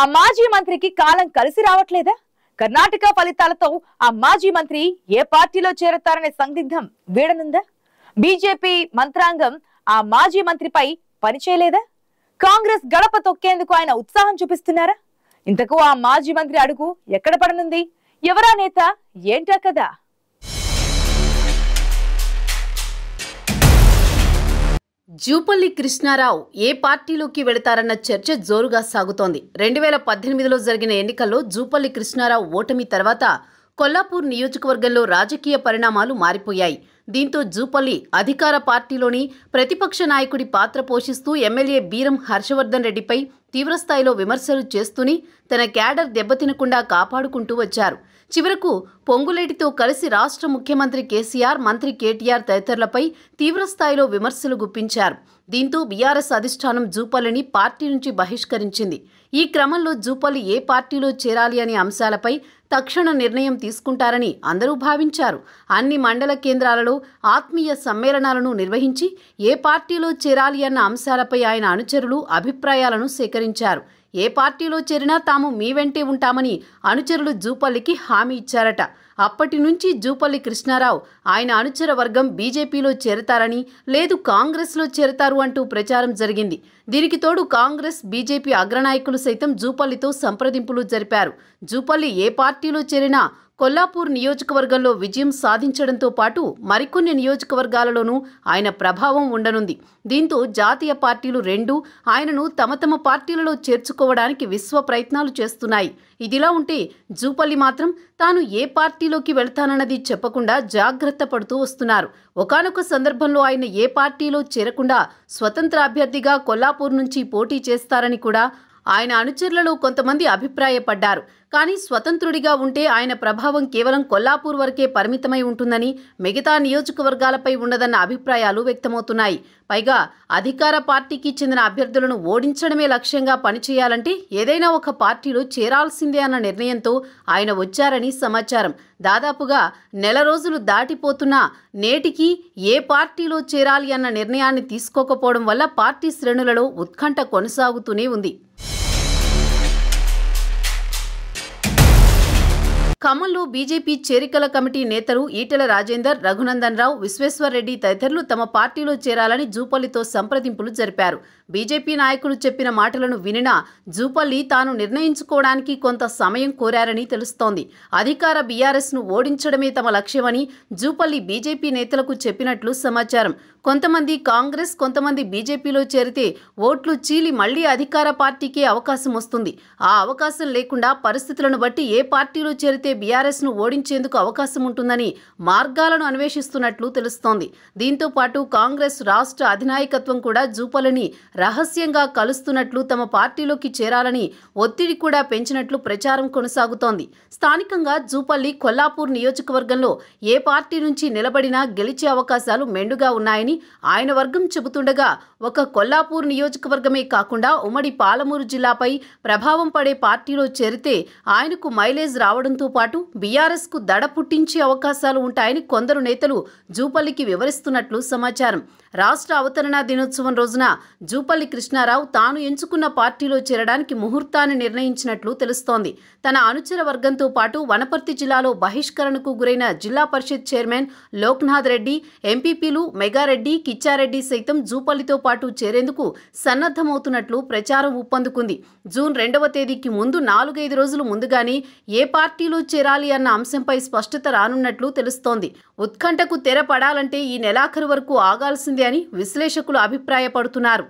ఆ మాజీ మంత్రికి కాలం కలిసి రావట్లేదా కర్ణాటక ఫలితాలతో ఆ మాజీ మంత్రి ఏ పార్టీలో చేరతారనే సందిగ్ధం వీడనుందా బీజేపీ మంత్రాంగం ఆ మాజీ మంత్రిపై పనిచేయలేదా కాంగ్రెస్ గడప తొక్కేందుకు ఆయన ఉత్సాహం చూపిస్తున్నారా ఇంతకు ఆ మాజీ మంత్రి అడుగు ఎక్కడ పడనుంది ఎవరా నేత ఏంటా కదా జూపల్లి కృష్ణారావు ఏ పార్టీలోకి వెళతారన్న చర్చ జోరుగా సాగుతోంది రెండు వేల పద్దెనిమిదిలో జరిగిన ఎన్నికల్లో జూపల్లి కృష్ణారావు ఓటమి తర్వాత కొల్లాపూర్ నియోజకవర్గంలో రాజకీయ పరిణామాలు మారిపోయాయి దీంతో జూపల్లి అధికార పార్టీలోని ప్రతిపక్ష నాయకుడి పాత్ర పోషిస్తూ ఎమ్మెల్యే బీరం హర్షవర్ధన్ రెడ్డిపై తీవ్రస్థాయిలో విమర్శలు చేస్తూనే తన క్యాడర్ దెబ్బతినకుండా కాపాడుకుంటూ వచ్చారు చివరకు పొంగులేటితో కలిసి రాష్ట్ర ముఖ్యమంత్రి కేసీఆర్ మంత్రి కేటీఆర్ తదితరులపై తీవ్రస్థాయిలో విమర్శలు గుప్పించారు దీంతో బీఆర్ఎస్ అధిష్టానం జూపల్లిని పార్టీ నుంచి బహిష్కరించింది ఈ క్రమంలో జూపల్లి ఏ పార్టీలో చేరాలి అనే అంశాలపై తక్షణ నిర్ణయం తీసుకుంటారని అందరూ భావించారు అన్ని మండల కేంద్రాలలో ఆత్మీయ సమ్మేళనాలను నిర్వహించి ఏ పార్టీలో చేరాలి అన్న అంశాలపై ఆయన అనుచరులు అభిప్రాయాలను సేకరించారు ఏ పార్టీలో చేరినా తాము మీ వెంటే ఉంటామని అనుచరులు జూపల్లికి హామీ ఇచ్చారట అప్పటి నుంచి జూపల్లి కృష్ణారావు ఆయన అనుచర వర్గం బీజేపీలో చేరతారని లేదు కాంగ్రెస్లో చేరతారు అంటూ ప్రచారం జరిగింది దీనికి తోడు కాంగ్రెస్ బీజేపీ అగ్రనాయకులు సైతం జూపల్లితో సంప్రదింపులు జరిపారు జూపల్లి ఏ పార్టీలో చేరినా కొల్లాపూర్ నియోజకవర్గంలో విజయం సాధించడంతో పాటు మరికొన్ని నియోజకవర్గాలలోనూ ఆయన ప్రభావం ఉండనుంది దీంతో జాతీయ పార్టీలు రెండు ఆయనను తమ తమ పార్టీలలో చేర్చుకోవడానికి విశ్వ ప్రయత్నాలు చేస్తున్నాయి ఇదిలా ఉంటే జూపల్లి మాత్రం తాను ఏ పార్టీలోకి వెళ్తానన్నది చెప్పకుండా జాగ్రత్త పడుతూ వస్తున్నారు ఒకనొక సందర్భంలో ఆయన ఏ పార్టీలో చేరకుండా స్వతంత్ర అభ్యర్థిగా కొల్లాపూర్ నుంచి పోటీ చేస్తారని కూడా ఆయన అనుచరులలో కొంతమంది అభిప్రాయపడ్డారు కానీ స్వతంత్రుడిగా ఉంటే ఆయన ప్రభావం కేవలం కొల్లాపూర్ వరకే పరిమితమై ఉంటుందని మిగతా నియోజకవర్గాలపై ఉండదన్న అభిప్రాయాలు వ్యక్తమవుతున్నాయి పైగా అధికార పార్టీకి చెందిన అభ్యర్థులను ఓడించడమే లక్ష్యంగా పనిచేయాలంటే ఏదైనా ఒక పార్టీలో చేరాల్సిందే అన్న నిర్ణయంతో ఆయన వచ్చారని సమాచారం దాదాపుగా నెల రోజులు దాటిపోతున్నా నేటికి ఏ పార్టీలో చేరాలి అన్న నిర్ణయాన్ని తీసుకోకపోవడం వల్ల పార్టీ శ్రేణులలో ఉత్కంఠ కొనసాగుతూనే ఉంది ఖమ్మంలో బీజేపీ చేరికల కమిటీ నేతలు ఈటెల రాజేందర్ రఘునందన్ రావు విశ్వేశ్వర్రెడ్డి తదితరులు తమ పార్టీలో చేరాలని జూపల్లితో సంప్రదింపులు జరిపారు బీజేపీ నాయకులు చెప్పిన మాటలను వినినా జూపల్లి తాను నిర్ణయించుకోవడానికి కొంత సమయం కోరారని తెలుస్తోంది అధికార బీఆర్ఎస్ను ఓడించడమే తమ లక్ష్యమని జూపల్లి బీజేపీ నేతలకు చెప్పినట్లు సమాచారం కొంతమంది కాంగ్రెస్ కొంతమంది బీజేపీలో చేరితే ఓట్లు చీలి మళ్లీ అధికార పార్టీకే అవకాశం వస్తుంది ఆ అవకాశం లేకుండా పరిస్థితులను బట్టి ఏ పార్టీలో చేరితే బీఆర్ఎస్ను ఓడించేందుకు అవకాశం ఉంటుందని మార్గాలను అన్వేషిస్తున్నట్లు తెలుస్తోంది దీంతో పాటు కాంగ్రెస్ రాష్ట్ర అధినాయకత్వం కూడా జూపల్లిని రహస్యంగా కలుస్తున్నట్లు తమ పార్టీలోకి చేరాలని ఒత్తిడి కూడా పెంచినట్లు ప్రచారం కొనసాగుతోంది స్థానికంగా జూపల్లి కొల్లాపూర్ నియోజకవర్గంలో ఏ పార్టీ నుంచి నిలబడినా గెలిచే అవకాశాలు మెండుగా ఉన్నాయని ఆయన వర్గం చెబుతుండగా ఒక కొల్లాపూర్ నియోజకవర్గమే కాకుండా ఉమ్మడి పాలమూరు జిల్లాపై ప్రభావం పడే పార్టీలో చేరితే ఆయనకు మైలేజ్ రావడంతో పాటు బీఆర్ఎస్కు దడ పుట్టించే అవకాశాలు ఉంటాయని కొందరు నేతలు జూపల్లికి వివరిస్తున్నట్లు సమాచారం రాష్ట్ర అవతరణ దినోత్సవం రోజున జూపల్లి మునుపల్లి కృష్ణారావు తాను ఎంచుకున్న పార్టీలో చేరడానికి ముహూర్తాన్ని నిర్ణయించినట్లు తెలుస్తోంది తన అనుచర వర్గంతో పాటు వనపర్తి జిల్లాలో బహిష్కరణకు గురైన జిల్లా పరిషత్ చైర్మన్ లోక్నాథ్ రెడ్డి ఎంపీపీలు మెగారెడ్డి కిచ్చారెడ్డి సైతం జూపల్లితో పాటు చేరేందుకు సన్నద్ధమవుతున్నట్లు ప్రచారం ఉప్పందుకుంది జూన్ రెండవ తేదీకి ముందు నాలుగైదు రోజులు ముందుగానే ఏ పార్టీలో చేరాలి అన్న అంశంపై స్పష్టత రానున్నట్లు తెలుస్తోంది ఉత్కంఠకు తెర పడాలంటే ఈ నెలాఖరు వరకు ఆగాల్సిందే అని విశ్లేషకులు అభిప్రాయపడుతున్నారు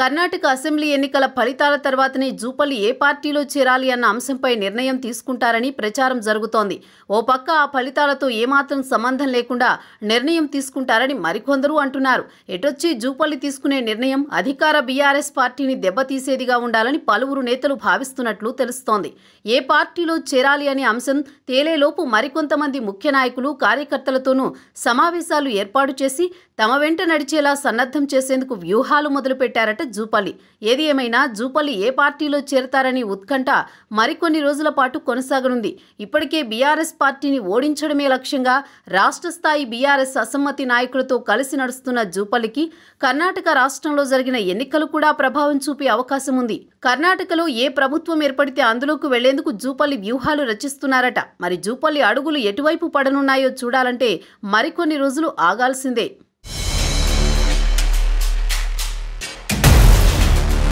కర్ణాటక అసెంబ్లీ ఎన్నికల ఫలితాల తర్వాతనే జూపల్లి ఏ పార్టీలో చేరాలి అన్న అంశంపై నిర్ణయం తీసుకుంటారని ప్రచారం జరుగుతోంది ఓ పక్క ఆ ఫలితాలతో ఏమాత్రం సంబంధం లేకుండా నిర్ణయం తీసుకుంటారని మరికొందరు అంటున్నారు ఎటొచ్చి జూపల్లి తీసుకునే నిర్ణయం అధికార బీఆర్ఎస్ పార్టీని దెబ్బతీసేదిగా ఉండాలని పలువురు నేతలు భావిస్తున్నట్లు తెలుస్తోంది ఏ పార్టీలో చేరాలి అనే అంశం తేలేలోపు మరికొంతమంది ముఖ్య నాయకులు కార్యకర్తలతోనూ సమావేశాలు ఏర్పాటు చేసి తమ వెంట నడిచేలా సన్నద్ధం చేసేందుకు వ్యూహాలు మొదలుపెట్టారట జూపల్లి ఏది ఏమైనా జూపల్లి ఏ పార్టీలో చేరతారని ఉత్కంఠ మరికొన్ని రోజుల పాటు కొనసాగనుంది ఇప్పటికే బీఆర్ఎస్ పార్టీని ఓడించడమే లక్ష్యంగా రాష్ట్ర స్థాయి బీఆర్ఎస్ అసమ్మతి నాయకులతో కలిసి నడుస్తున్న జూపల్లికి కర్ణాటక రాష్ట్రంలో జరిగిన ఎన్నికలు కూడా ప్రభావం చూపే అవకాశం ఉంది కర్ణాటకలో ఏ ప్రభుత్వం ఏర్పడితే అందులోకి వెళ్లేందుకు జూపల్లి వ్యూహాలు రచిస్తున్నారట మరి జూపల్లి అడుగులు ఎటువైపు పడనున్నాయో చూడాలంటే మరికొన్ని రోజులు ఆగాల్సిందే